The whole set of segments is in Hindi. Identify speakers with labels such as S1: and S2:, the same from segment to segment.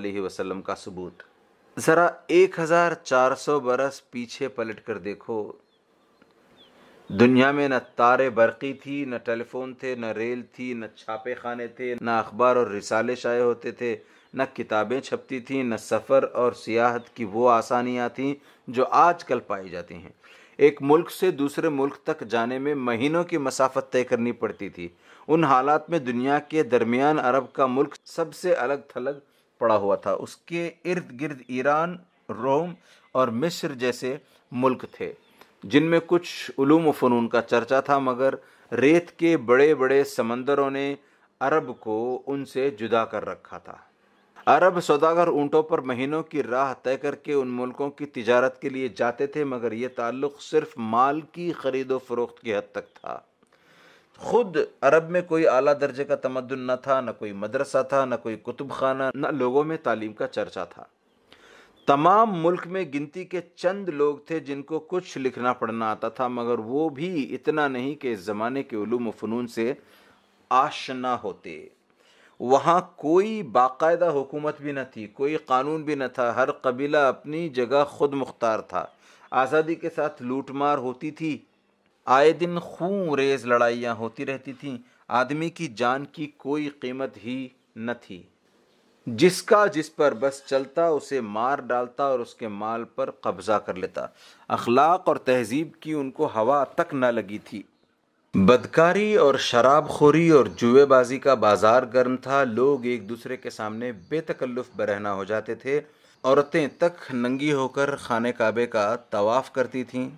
S1: वसल्लम का सबूत ज़रा 1400 बरस पीछे पलट कर देखो दुनिया में न तारे बरक़ी थी न टेलीफोन थे न रेल थी न छापे खाने थे न अखबार और रिसाले शाये होते थे न किताबें छपती थीं न सफ़र और सियाहत की वो आसानियाँ थीं जो आजकल पाई जाती हैं एक मुल्क से दूसरे मुल्क तक जाने में महीनों की मसाफत तय करनी पड़ती थी उन हालात में दुनिया के दरमियान अरब का मुल्क सबसे अलग थलग पड़ा हुआ था उसके इर्द गिर्द ईरान रोम और मिस्र जैसे मुल्क थे जिनमें कुछ उलूम फ़नून का चर्चा था मगर रेत के बड़े बड़े समंदरों ने अरब को उनसे जुदा कर रखा था अरब सौदागर ऊँटों पर महीनों की राह तय करके उन मुल्कों की तजारत के लिए जाते थे मगर ये ताल्लुक़ सिर्फ माल की ख़रीदो फरोख्त की हद तक था खुद अरब में कोई आला दर्जे का तमदन न था न कोई मदरसा था न कोई कुतुब खाना न लोगों में तालीम का चर्चा था तमाम मुल्क में गिनती के चंद लोग थे जिनको कुछ लिखना पढ़ना आता था मगर वो भी इतना नहीं कि इस ज़माने के ूम फ़नून से आशना होते वहाँ कोई बाकायदा हुकूमत भी न थी कोई कानून भी न था हर कबीला अपनी जगह खुद मुख्तार था आज़ादी के साथ लूट मार होती थी आए दिन खून रेज लड़ाइयाँ होती रहती थीं आदमी की जान की कोई कीमत ही न थी जिसका जिस पर बस चलता उसे मार डालता और उसके माल पर कब्ज़ा कर लेता अखलाक और तहजीब की उनको हवा तक न लगी थी बदकारी और शराबखोरी और जुएबाजी का बाजार गर्म था लोग एक दूसरे के सामने बेतकल्लुफ़ बरहना हो जाते थे औरतें तक नंगी होकर खाने काबे का तवाफ़ करती थीं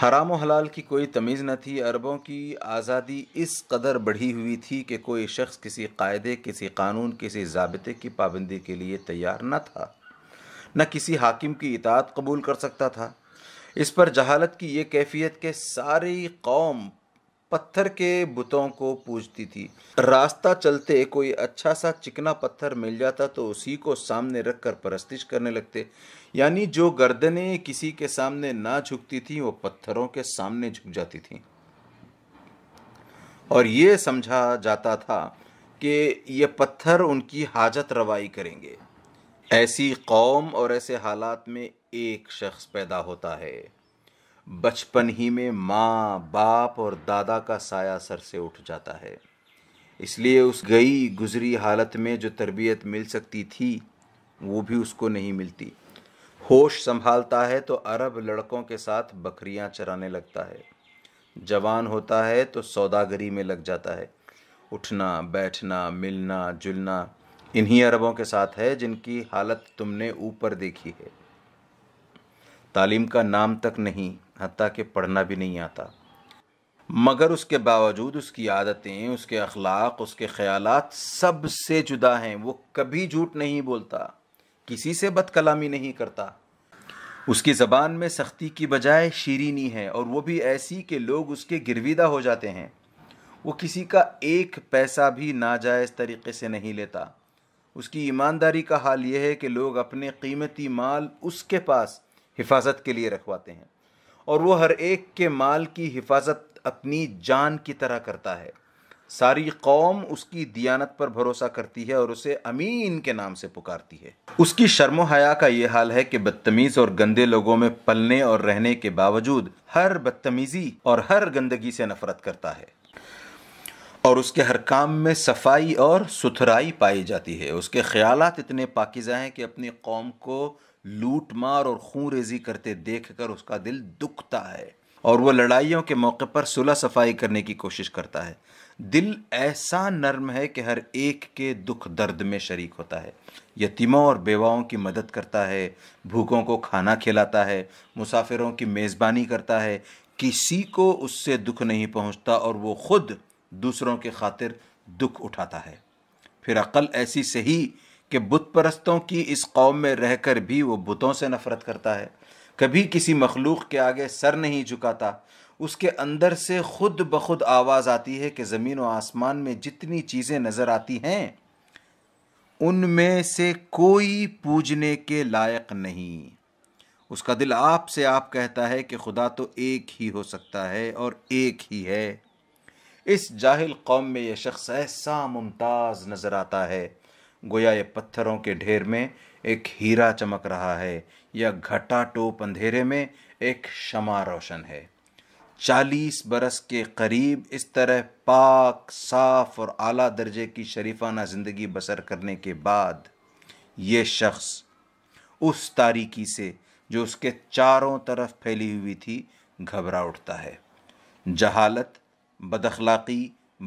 S1: हराम हलाल की कोई तमीज़ न थी अरबों की आज़ादी इस कदर बढ़ी हुई थी कि कोई शख्स किसी कायदे किसी कानून किसी ज़ाबते की पाबंदी के लिए तैयार न था न किसी हाकिम की इतात कबूल कर सकता था इस पर जहालत की ये कैफियत के सारी कौम पत्थर के बुतों को पूजती थी रास्ता चलते कोई अच्छा सा चिकना पत्थर मिल जाता तो उसी को सामने रख कर परस्तिश करने लगते यानी जो गर्दने किसी के सामने ना झुकती थी वो पत्थरों के सामने झुक जाती थी और ये समझा जाता था कि ये पत्थर उनकी हाजत रवाई करेंगे ऐसी कौम और ऐसे हालात में एक शख्स पैदा होता है बचपन ही में माँ बाप और दादा का साया सर से उठ जाता है इसलिए उस गई गुजरी हालत में जो तरबियत मिल सकती थी वो भी उसको नहीं मिलती होश संभालता है तो अरब लड़कों के साथ बकरियां चराने लगता है जवान होता है तो सौदागरी में लग जाता है उठना बैठना मिलना जुलना इन्हीं अरबों के साथ है जिनकी हालत तुमने ऊपर देखी है तालीम का नाम तक नहीं हती कि पढ़ना भी नहीं आता मगर उसके बावजूद उसकी आदतें उसके अखलाक उसके ख्यालात सबसे जुदा हैं वो कभी झूठ नहीं बोलता किसी से बदकलामी नहीं करता उसकी ज़बान में सख्ती की बजाय शीरीनी है और वो भी ऐसी कि लोग उसके गिरविदा हो जाते हैं वो किसी का एक पैसा भी नाजायज़ तरीके से नहीं लेता उसकी ईमानदारी का हाल यह है कि लोग अपने कीमती माल उसके पास हिफाजत के लिए रखवाते हैं और वो हर एक के माल की हिफाजत अपनी जान की तरह करता है सारी कौम उसकी दियानत पर भरोसा करती है और उसे अमीन के नाम से पुकारती है उसकी शर्म हया का ये हाल है कि बदतमीज़ और गंदे लोगों में पलने और रहने के बावजूद हर बदतमीज़ी और हर गंदगी से नफरत करता है और उसके हर काम में सफाई और सुथराई पाई जाती है उसके ख्याल इतने पाकिजा हैं कि अपनी कौम को लूट मार और खून रेजी करते देख कर उसका दिल दुखता है और वो लड़ाइयों के मौके पर सुलह सफाई करने की कोशिश करता है दिल ऐसा नर्म है कि हर एक के दुख दर्द में शरीक होता है यतीमों और बेवाओं की मदद करता है भूखों को खाना खिलाता है मुसाफिरों की मेज़बानी करता है किसी को उससे दुख नहीं पहुंचता और वो ख़ुद दूसरों के खातिर दुख उठाता है फिर अकल ऐसी सही कि बुत परस्तों की इस कौम में रहकर भी वो बुतों से नफ़रत करता है कभी किसी मखलूक के आगे सर नहीं झुकाता उसके अंदर से खुद ब खुद आवाज़ आती है कि ज़मीन व आसमान में जितनी चीज़ें नज़र आती हैं उनमें से कोई पूजने के लायक नहीं उसका दिल आप से आप कहता है कि खुदा तो एक ही हो सकता है और एक ही है इस जाहिल कौम में यह शख्स ऐसा मुमताज़ नज़र आता है गोया ये पत्थरों के ढेर में एक हीरा चमक रहा है या घटा टोप अंधेरे में एक शमा रोशन है चालीस बरस के करीब इस तरह पाक साफ और आला दर्जे की शरीफाना ज़िंदगी बसर करने के बाद ये शख्स उस तारीकी से जो उसके चारों तरफ फैली हुई थी घबरा उठता है जहालत बदखलाक़ी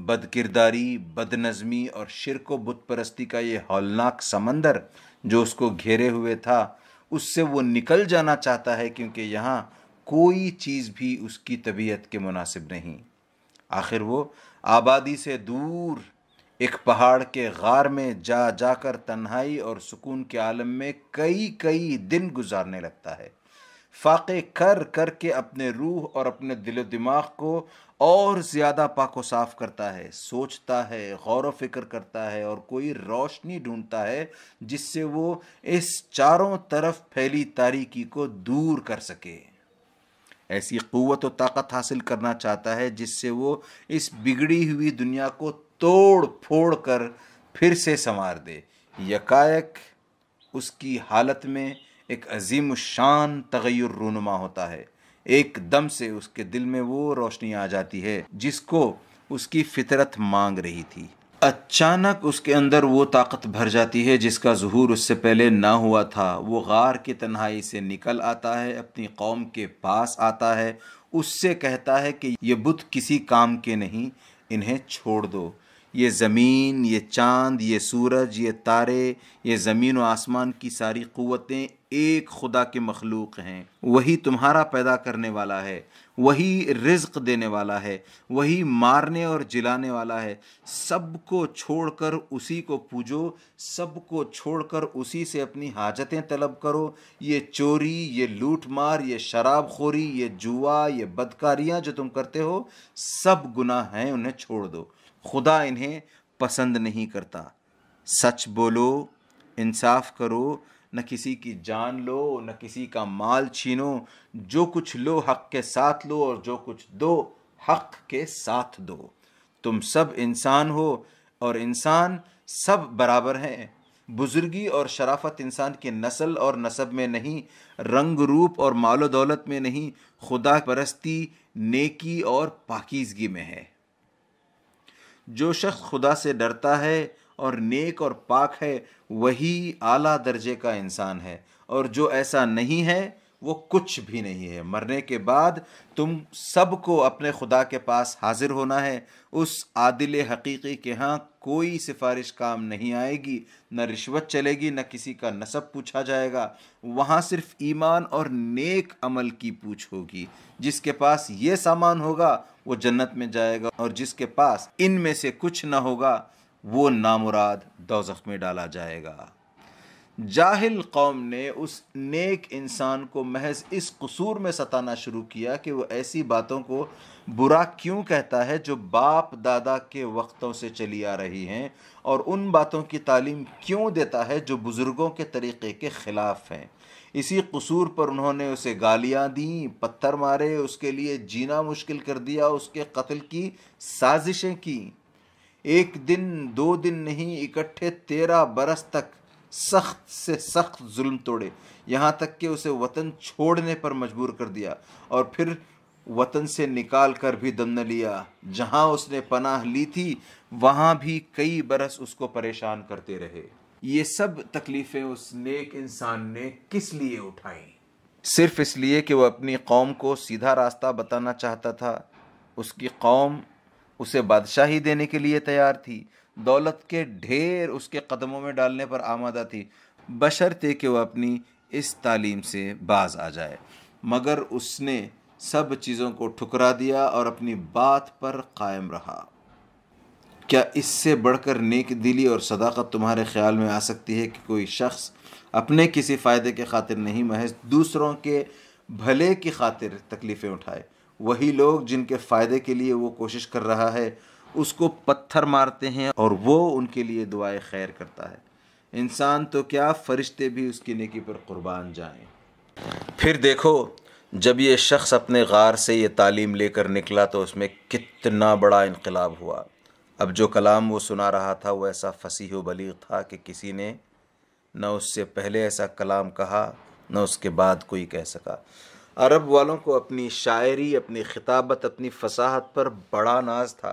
S1: बदकिरदारी बदनज़मी और शिरक व बुत परस्ती का ये हौलनाक समंदर जो उसको घेरे हुए था उससे वो निकल जाना चाहता है क्योंकि यहाँ कोई चीज़ भी उसकी तबीयत के मुनासिब नहीं आखिर वो आबादी से दूर एक पहाड़ के गार में जा जाकर तन्हाई और सुकून के आलम में कई कई दिन गुजारने लगता है फ़ाक़े कर कर के अपने रूह और अपने दिल दिमाग को और ज़्यादा व साफ करता है सोचता है गौर फिक्र करता है और कोई रोशनी ढूँढता है जिससे वो इस चारों तरफ फैली तारीकी को दूर कर सके ऐसी क़वत और ताकत हासिल करना चाहता है जिससे वो इस बिगड़ी हुई दुनिया को तोड़ फोड़ कर फिर से संवार दे यकायक उसकी हालत में एक अजीम शान तगैर रूनुमा होता है एकदम से उसके दिल में वो रोशनी आ जाती है जिसको उसकी फितरत मांग रही थी अचानक उसके अंदर वो ताकत भर जाती है जिसका जहूर उससे पहले ना हुआ था वो गार की तन्हाई से निकल आता है अपनी कौम के पास आता है उससे कहता है कि ये बुत किसी काम के नहीं इन्हें छोड़ दो ये ज़मीन ये चांद ये सूरज ये तारे ये ज़मीन व आसमान की सारी क़वतें एक खुदा के मखलूक हैं वही तुम्हारा पैदा करने वाला है वही रिज्क देने वाला है वही मारने और जिलाने वाला है सबको छोड़कर उसी को पूजो सबको छोड़कर उसी से अपनी हाजतें तलब करो ये चोरी ये लूट मार ये शराब खोरी ये जुआ ये बदकारियाँ जो तुम करते हो सब गुनाह हैं उन्हें छोड़ दो खुदा इन्हें पसंद नहीं करता सच बोलो इंसाफ करो न किसी की जान लो न किसी का माल छीनो जो कुछ लो हक के साथ लो और जो कुछ दो हक के साथ दो तुम सब इंसान हो और इंसान सब बराबर हैं बुज़ुर्गी और शराफत इंसान के नस्ल और नसब में नहीं रंग रूप और मालो दौलत में नहीं खुदा परस्ती नेकी और पाकिजगी में है जो शख्स खुदा से डरता है और नेक और पाक है वही आला दर्जे का इंसान है और जो ऐसा नहीं है वो कुछ भी नहीं है मरने के बाद तुम सबको अपने खुदा के पास हाजिर होना है उस आदिल हकीकी के यहाँ कोई सिफारिश काम नहीं आएगी न रिश्वत चलेगी न किसी का नसब पूछा जाएगा वहाँ सिर्फ ईमान और नेक अमल की पूछ होगी जिसके पास ये सामान होगा वो जन्नत में जाएगा और जिसके पास इन में से कुछ ना होगा वो नामुराद दोजख में डाला जाएगा जाहिल कौम ने उस नेक इंसान को महज इस कसूर में सताना शुरू किया कि वो ऐसी बातों को बुरा क्यों कहता है जो बाप दादा के वक्तों से चली आ रही हैं और उन बातों की तालीम क्यों देता है जो बुज़ुर्गों के तरीक़े के ख़िलाफ़ हैं इसी कसूर पर उन्होंने उसे गालियाँ दी पत्थर मारे उसके लिए जीना मुश्किल कर दिया उसके कत्ल की साजिशें कें एक दिन दो दिन नहीं इकट्ठे तेरह बरस तक सख्त से सख्त जुल्म तोड़े यहाँ तक कि उसे वतन छोड़ने पर मजबूर कर दिया और फिर वतन से निकाल कर भी दम न लिया जहाँ उसने पनाह ली थी वहाँ भी कई बरस उसको परेशान करते रहे ये सब तकलीफ़ें उस नेक इंसान ने किस लिए उठाई सिर्फ इसलिए कि वह अपनी कौम को सीधा रास्ता बताना चाहता था उसकी कौम उसे बादशाही देने के लिए तैयार थी दौलत के ढेर उसके कदमों में डालने पर आमादा थी बशर्ते कि वह अपनी इस तालीम से बाज आ जाए मगर उसने सब चीज़ों को ठुकरा दिया और अपनी बात पर कायम रहा क्या इससे बढ़कर नेक दिली और सदाकत तुम्हारे ख्याल में आ सकती है कि कोई शख्स अपने किसी फ़ायदे के खातिर नहीं महज दूसरों के भले की खातिर तकलीफ़ें उठाए वही लोग जिनके फ़ायदे के लिए वो कोशिश कर रहा है उसको पत्थर मारते हैं और वो उनके लिए दुआए खैर करता है इंसान तो क्या फरिश्ते भी उसकी नेकी पर कुर्बान जाएं फिर देखो जब ये शख्स अपने गार से ये तालीम लेकर निकला तो उसमें कितना बड़ा इनकलाब हुआ अब जो कलाम वो सुना रहा था वो ऐसा फसीह बलीग था कि किसी ने न उससे पहले ऐसा कलाम कहा न उसके बाद कोई कह सका अरब वालों को अपनी शायरी अपनी खिताबत अपनी फसाहत पर बड़ा नाज था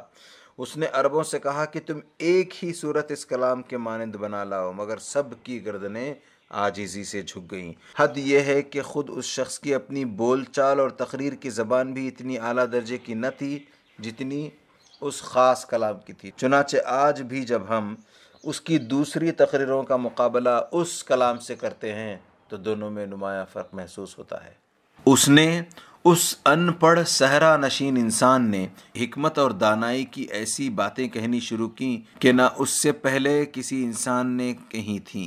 S1: उसने अरबों से कहा कि तुम एक ही सूरत इस कलाम के मानंद बना लाओ मगर सब की गर्दनें आजीजी से झुक गईं हद यह है कि ख़ुद उस शख्स की अपनी बोल चाल और तकरीर की ज़बान भी इतनी आला दर्जे की न थी जितनी उस ख़ास कलाम की थी चुनाचे आज भी जब हम उसकी दूसरी तकरीरों का मुकाबला उस कलाम से करते हैं तो दोनों में नुमाया फ़र्क महसूस होता है उसने उस अनपढ़ सहरा नशीन इंसान ने हमत और दानाई की ऐसी बातें कहनी शुरू की कि ना उससे पहले किसी इंसान ने कही थी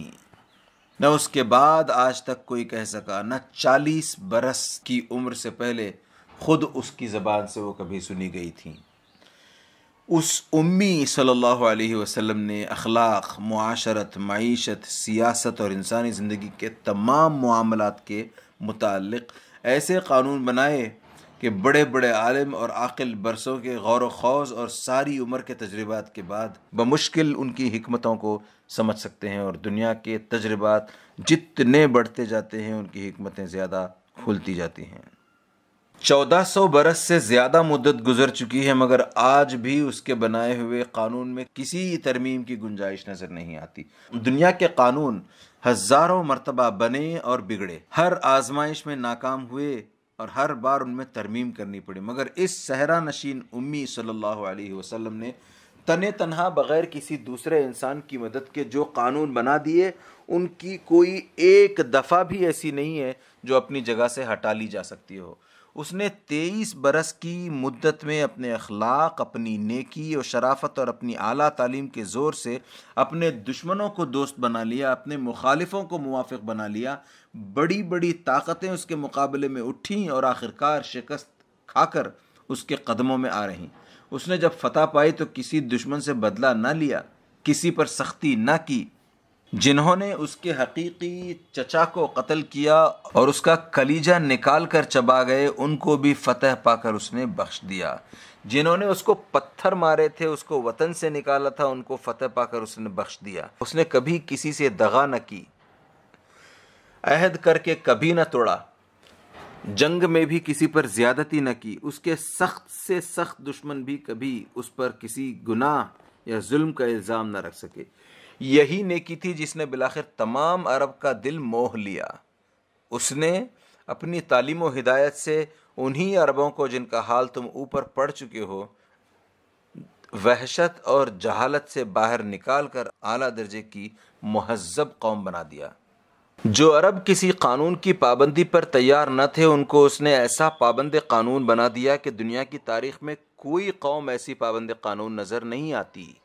S1: न उसके बाद आज तक कोई कह सका न चालीस बरस की उम्र से पहले ख़ुद उसकी ज़बान से वो कभी सुनी गई थी उस उम्मी सल्लल्लाहु अलैहि वसल्लम ने अखलाक माशरत मीशत सियासत और इंसानी ज़िंदगी के तमाम मामलों के मुतक़ ऐसे कानून बनाए कि बड़े बड़े आलम और आकिल बरसों के गौर खौज और सारी उम्र के तजर्बात के बाद बमुश्किल उनकी हमतों को समझ सकते हैं और दुनिया के तजर्बात जितने बढ़ते जाते हैं उनकी हमतें ज़्यादा खुलती जाती हैं चौदह सौ बरस से ज़्यादा मुद्दत गुजर चुकी है मगर आज भी उसके बनाए हुए कानून में किसी तरमीम की गुंजाइश नज़र नहीं आती दुनिया के कानून हजारों मरतबा बने और बिगड़े हर आजमाइश में नाकाम हुए और हर बार उनमें तरमीम करनी पड़ी मगर इस सहरा नशीन उम्मी सल्लल्लाहु अलैहि वसल्लम ने तने तनहा बग़ैर किसी दूसरे इंसान की मदद के जो कानून बना दिए उनकी कोई एक दफ़ा भी ऐसी नहीं है जो अपनी जगह से हटा ली जा सकती हो उसने तेईस बरस की मुद्दत में अपने अखलाक अपनी नेकी और शराफत और अपनी आला तालीम के ज़ोर से अपने दुश्मनों को दोस्त बना लिया अपने मुखालिफों को मुआफ़ बना लिया बड़ी बड़ी ताकतें उसके मुकाबले में उठी और आखिरकार शिकस्त खाकर उसके कदमों में आ रहीं उसने जब फतह पाई तो किसी दुश्मन से बदला ना लिया किसी पर सख्ती ना की जिन्होंने उसके हकीकी चचा को कत्ल किया और उसका कलीजा निकाल कर चबा गए उनको भी फतह पाकर उसने बख्श दिया जिन्होंने उसको पत्थर मारे थे उसको वतन से निकाला था उनको फतह पाकर उसने बख्श दिया उसने कभी किसी से दगा न की अहद करके कभी न तोड़ा जंग में भी किसी पर ज़्यादती न की उसके सख्त से सख्त दुश्मन भी कभी उस पर किसी गुनाह या जुल्म का इल्ज़ाम न रख सके यही नेकी थी जिसने बिलाखिर तमाम अरब का दिल मोह लिया उसने अपनी तालीम हिदायत से उन्हीं अरबों को जिनका हाल तुम ऊपर पढ़ चुके हो वहशत और जहालत से बाहर निकाल कर अली दर्जे की महजब कौम बना दिया जो अरब किसी कानून की पाबंदी पर तैयार न थे उनको उसने ऐसा पाबंद कानून बना दिया कि दुनिया की तारीख में कोई कौम ऐसी पाबंद कानून नज़र नहीं आती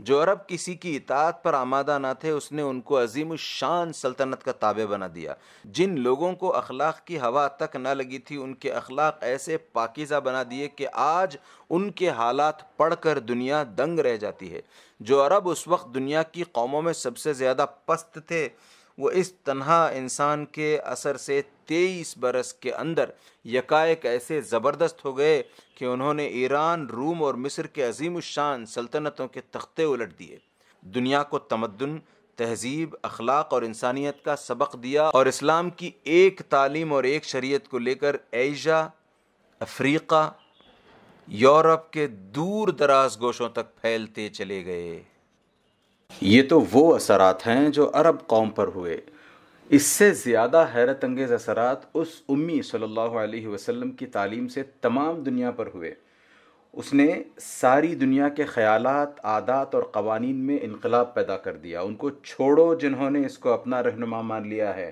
S1: जो अरब किसी की इतात पर आमादा ना थे उसने उनको अजीम शान सल्तनत का ताबे बना दिया जिन लोगों को अखलाक की हवा तक ना लगी थी उनके अखलाक ऐसे पाकिज़ा बना दिए कि आज उनके हालात पढ़कर दुनिया दंग रह जाती है जो अरब उस वक्त दुनिया की कौमों में सबसे ज़्यादा पस्त थे वो इस तनहा इंसान के असर से तेईस बरस के अंदर यकाएक ऐसे ज़बरदस्त हो गए कि उन्होंने ईरान रूम और मिस्र के अजीम शान सल्तनतों के तख्ते उलट दिए दुनिया को तमद्दन तहजीब अखलाक और इंसानियत का सबक दिया और इस्लाम की एक तालीम और एक शरीयत को लेकर एशिया अफ्रीका यूरोप के दूर दराज गोशों तक फैलते चले गए ये तो वो असरात हैं जो अरब कौम पर हुए इससे ज़्यादा हैरत अंगेज़ असरात उस उम्मी सल्लल्लाहु अलैहि वसल्लम की तालीम से तमाम दुनिया पर हुए उसने सारी दुनिया के ख़्याल आदात और कवानीन में इनकलाब पैदा कर दिया उनको छोड़ो जिन्होंने इसको अपना रहनुमा मान लिया है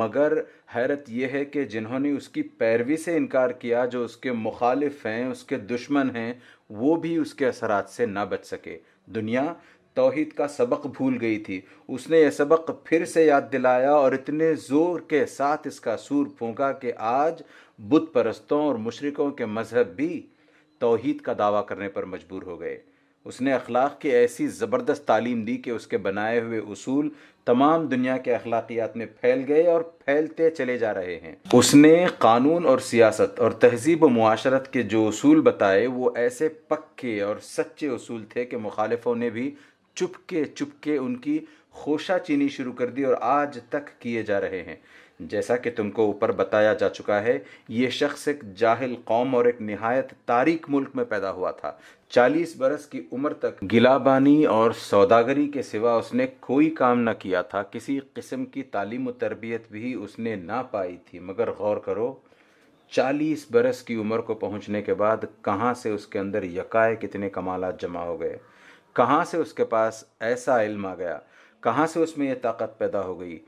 S1: मगर हैरत यह है कि जिन्होंने उसकी पैरवी से इनकार किया जो उसके मुखालिफ हैं उसके दुश्मन हैं वो भी उसके असरात से ना बच सके दुनिया तोहद का सबक भूल गई थी उसने यह सबक फिर से याद दिलाया और इतने ज़ोर के साथ इसका सूर फूका कि आज बुत परस्तों और मशरक़ों के मज़हब भी तोहद का दावा करने पर मजबूर हो गए उसने अखलाक की ऐसी ज़बरदस्त तालीम दी कि उसके बनाए हुए असूल तमाम दुनिया के अखलाकियात में फैल गए और फैलते चले जा रहे हैं उसने कानून और सियासत और तहजीब व माशरत के जो असूल बताए वो ऐसे पक्के और सच्चे असूल थे कि मुखालफों ने भी चुपके चुपके उनकी खोशा चीनी शुरू कर दी और आज तक किए जा रहे हैं जैसा कि तुमको ऊपर बताया जा चुका है ये शख्स एक जाहिल कौम और एक नहायत तारीख मुल्क में पैदा हुआ था चालीस बरस की उम्र तक गिलाबानी और सौदागरी के सिवा उसने कोई काम ना किया था किसी किस्म की तालीम तरबियत भी उसने ना पाई थी मगर गौर करो चालीस बरस की उम्र को पहुंचने के बाद कहाँ से उसके अंदर यकाए कितने कमालत जमा हो गए कहाँ से उसके पास ऐसा इल्म आ गया कहाँ से उसमें यह ताकत पैदा हो गई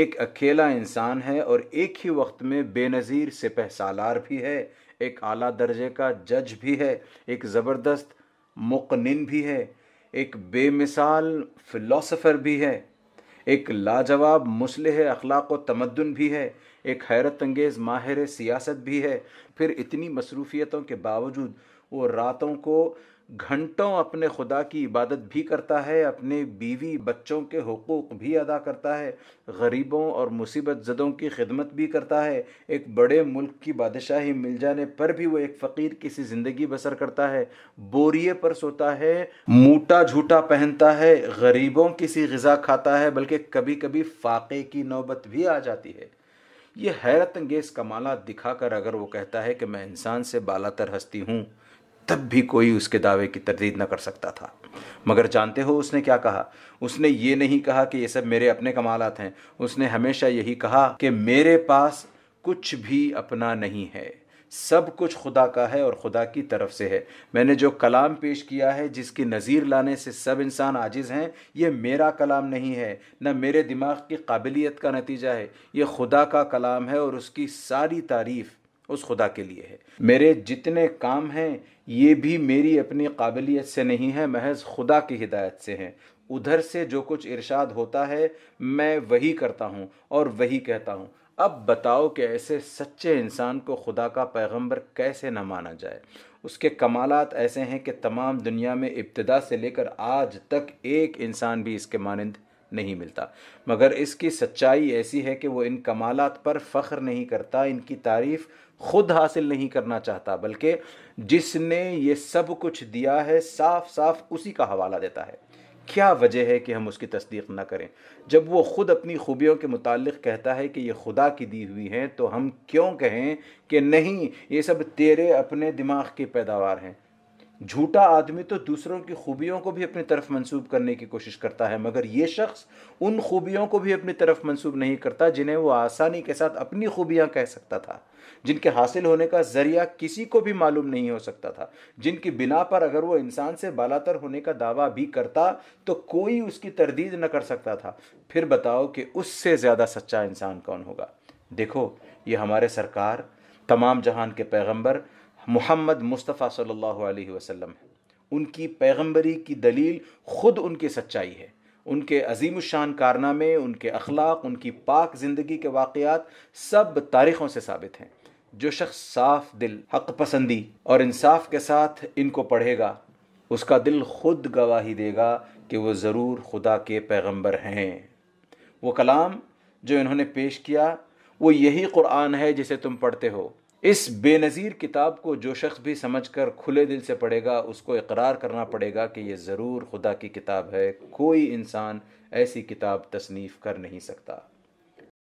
S1: एक अकेला इंसान है और एक ही वक्त में बेनज़ीर सिपह सालार भी है एक आला दर्जे का जज भी है एक ज़बरदस्त मुकनिन भी है एक बेमिसाल फिलोसफ़र भी है एक लाजवाब मुसलह अखलाक व तमदन भी है एक हैरत अंगेज़ माहिर सियासत भी है फिर इतनी मसरूफियतों के बावजूद वो रातों को घंटों अपने खुदा की इबादत भी करता है अपने बीवी बच्चों के हकूक़ भी अदा करता है गरीबों और मुसीबत जदों की खिदमत भी करता है एक बड़े मुल्क की बादशाही मिल जाने पर भी वो एक फ़कीर किसी ज़िंदगी बसर करता है बोरिए पर सोता है मूटा झूठा पहनता है गरीबों की सी गज़ा खाता है बल्कि कभी कभी फाके की नौबत भी आ जाती है ये हैरत अंगेज कमाला दिखाकर अगर वो कहता है कि मैं इंसान से बालातर हस्ती हूँ तब भी कोई उसके दावे की तरदीद न कर सकता था मगर जानते हो उसने क्या कहा उसने ये नहीं कहा कि ये सब मेरे अपने कमालत हैं उसने हमेशा यही कहा कि मेरे पास कुछ भी अपना नहीं है सब कुछ खुदा का है और खुदा की तरफ से है मैंने जो कलाम पेश किया है जिसकी नज़ीर लाने से सब इंसान आजिज़ हैं ये मेरा कलाम नहीं है न मेरे दिमाग की काबिलियत का नतीजा है ये खुदा का कलाम है और उसकी सारी तारीफ़ उस खुदा के लिए है मेरे जितने काम हैं ये भी मेरी अपनी काबिलियत से नहीं है महज खुदा की हिदायत से हैं उधर से जो कुछ इरशाद होता है मैं वही करता हूँ और वही कहता हूँ अब बताओ कि ऐसे सच्चे इंसान को खुदा का पैगंबर कैसे न माना जाए उसके कमालात ऐसे हैं कि तमाम दुनिया में इब्तदा से लेकर आज तक एक इंसान भी इसके मानंद नहीं मिलता मगर इसकी सच्चाई ऐसी है कि वो इन कमालात पर फ़ख्र नहीं करता इनकी तारीफ़ खुद हासिल नहीं करना चाहता बल्कि जिसने ये सब कुछ दिया है साफ साफ उसी का हवाला देता है क्या वजह है कि हम उसकी तस्दीक ना करें जब वो ख़ुद अपनी खूबियों के मुतालिक कहता है कि ये खुदा की दी हुई हैं तो हम क्यों कहें कि नहीं ये सब तेरे अपने दिमाग की पैदावार हैं झूठा आदमी तो दूसरों की खूबियों को भी अपनी तरफ मंसूब करने की कोशिश करता है मगर ये शख्स उन खूबियों को भी अपनी तरफ मंसूब नहीं करता जिन्हें वो आसानी के साथ अपनी खूबियां कह सकता था जिनके हासिल होने का ज़रिया किसी को भी मालूम नहीं हो सकता था जिनकी बिना पर अगर वो इंसान से बालातर होने का दावा भी करता तो कोई उसकी तरदीद न कर सकता था फिर बताओ कि उससे ज़्यादा सच्चा इंसान कौन होगा देखो ये हमारे सरकार तमाम जहान के पैगम्बर मोहम्मद मुस्तफ़ा सल्लल्लाहु अलैहि वसल्लम हैं उनकी पैगंबरी की दलील ख़ुद उनकी सच्चाई है उनके अजीम शान कारनामे उनके अखलाक उनकी पाक ज़िंदगी के वाक़ात सब तारीख़ों से साबित हैं जो शख्स साफ दिल हक पसंदी और इंसाफ के साथ इनको पढ़ेगा उसका दिल खुद गवाही देगा कि वो ज़रूर खुदा के पैगंबर हैं वो कलाम जो इन्होंने पेश किया वो यही कुरान है जिसे तुम पढ़ते हो इस बेनज़ीर किताब को जो शख्स भी समझकर खुले दिल से पढ़ेगा उसको इकरार करना पड़ेगा कि यह ज़रूर खुदा की किताब है कोई इंसान ऐसी किताब तसनीफ़ कर नहीं सकता